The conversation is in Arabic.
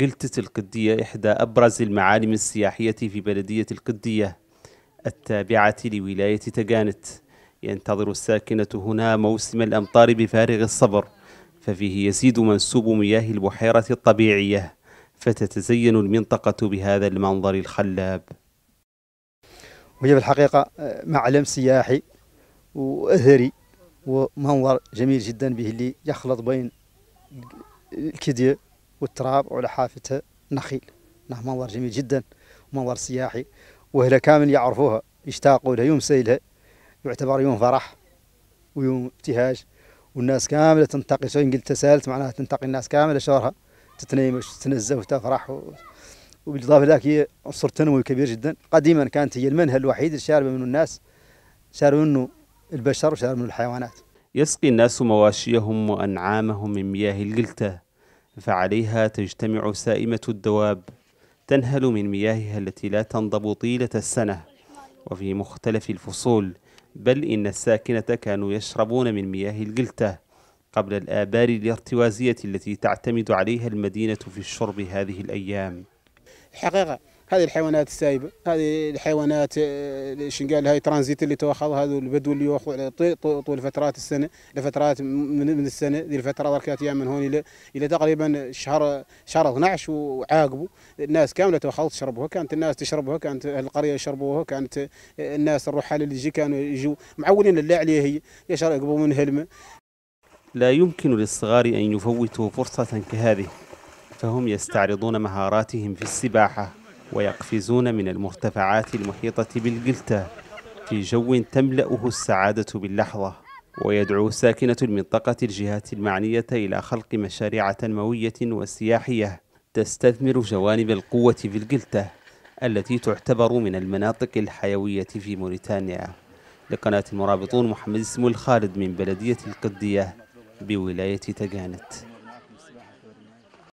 قلت القدية إحدى أبرز المعالم السياحية في بلدية القدية التابعة لولاية تجانت ينتظر الساكنة هنا موسم الأمطار بفارغ الصبر ففيه يزيد منسوب مياه البحيرة الطبيعية فتتزين المنطقة بهذا المنظر الخلاب وهي بالحقيقة معلم سياحي وأثري ومنظر جميل جدا به اللي يخلط بين الكدية والتراب وعلى حافته نخيل انه نعم، منظر جميل جدا ومنظر سياحي وهلا كامل يعرفوها يشتاقوا لها يوم سيلها يعتبر يوم فرح ويوم ابتهاج والناس كامله تنتقي شو قلت سالت معناها تنتقي الناس كامله شهرها تتنيم وتتنزه وتفرح و... وبالاضافه لذلك هي عنصر تنموي كبير جدا قديما كانت هي المنهى الوحيد الشارب منه الناس شارب منه البشر وشارب منه الحيوانات يسقي الناس مواشيهم وانعامهم من مياه الجلته فعليها تجتمع سائمة الدواب تنهل من مياهها التي لا تنضب طيلة السنة وفي مختلف الفصول بل إن الساكنة كانوا يشربون من مياه الجلتة قبل الآبار الارتوازية التي تعتمد عليها المدينة في الشرب هذه الأيام حقيقة هذه الحيوانات السايبه هذه الحيوانات آه، شنو قال هاي ترانزيت اللي تاخذ هذا البدو اللي ياخذ طول فترات السنه لفترات من السنه ذي الفتره ضركات ايام من هون الى الى تقريبا شهر شهر 12 وعاقبوا الناس كامله تاخذ تشربوها كانت الناس تشربوها كانت القريه يشربوها كانت آه، الناس الرحال اللي يجي كانوا يجوا معولين اللي عليه هي يشربوا من هلمه لا يمكن للصغار أن يفوتوا فرصة كهذه فهم يستعرضون مهاراتهم في السباحة ويقفزون من المرتفعات المحيطة بالجلتة في جو تملأه السعادة باللحظة ويدعو ساكنة المنطقة الجهات المعنية إلى خلق مشاريع تنموية وسياحية تستثمر جوانب القوة في الجلتة التي تعتبر من المناطق الحيوية في موريتانيا لقناة المرابطون محمد اسم الخالد من بلدية القدية بولاية تجانت